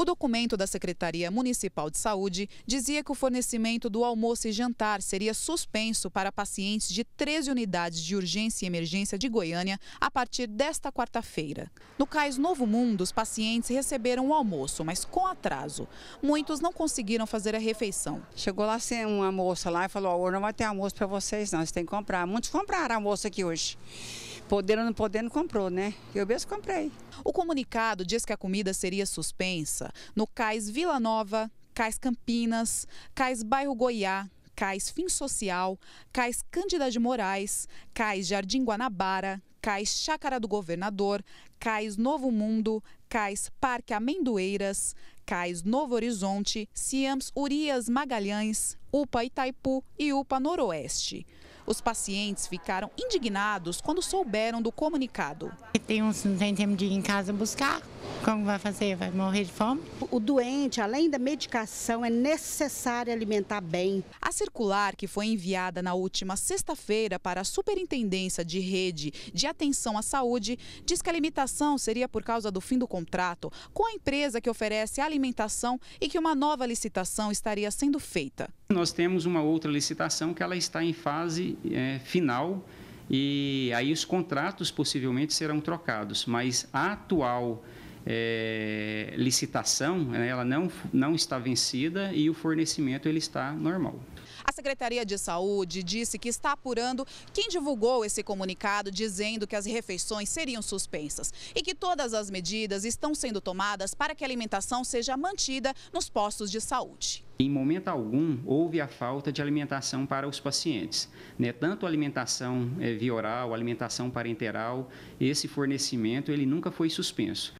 O documento da Secretaria Municipal de Saúde dizia que o fornecimento do almoço e jantar seria suspenso para pacientes de 13 unidades de urgência e emergência de Goiânia a partir desta quarta-feira. No Cais Novo Mundo, os pacientes receberam o almoço, mas com atraso. Muitos não conseguiram fazer a refeição. Chegou lá assim, uma moça lá e falou: oh, não vai ter almoço para vocês, não, vocês têm que comprar. Muitos compraram almoço aqui hoje. Podendo ou não podendo, comprou, né? Eu mesmo comprei. O comunicado diz que a comida seria suspensa no Cais Vila Nova, Cais Campinas, Cais Bairro Goiá, Cais Fim Social, Cais Cândida de Moraes, Cais Jardim Guanabara, Cais Chácara do Governador, Cais Novo Mundo, Cais Parque Amendoeiras, Cais Novo Horizonte, Ciams Urias Magalhães, UPA Itaipu e UPA Noroeste. Os pacientes ficaram indignados quando souberam do comunicado. Tem um não tem tempo de ir em casa buscar, como vai fazer? Vai morrer de fome? O doente, além da medicação, é necessário alimentar bem. A circular que foi enviada na última sexta-feira para a Superintendência de Rede de Atenção à Saúde diz que a limitação seria por causa do fim do contrato com a empresa que oferece alimentação e que uma nova licitação estaria sendo feita. Nós temos uma outra licitação que ela está em fase é, final e aí os contratos possivelmente serão trocados, mas a atual é, licitação, né, ela não, não está vencida e o fornecimento ele está normal. A Secretaria de Saúde disse que está apurando quem divulgou esse comunicado dizendo que as refeições seriam suspensas e que todas as medidas estão sendo tomadas para que a alimentação seja mantida nos postos de saúde. Em momento algum, houve a falta de alimentação para os pacientes. Né? Tanto alimentação é, via oral, alimentação parenteral, esse fornecimento ele nunca foi suspenso.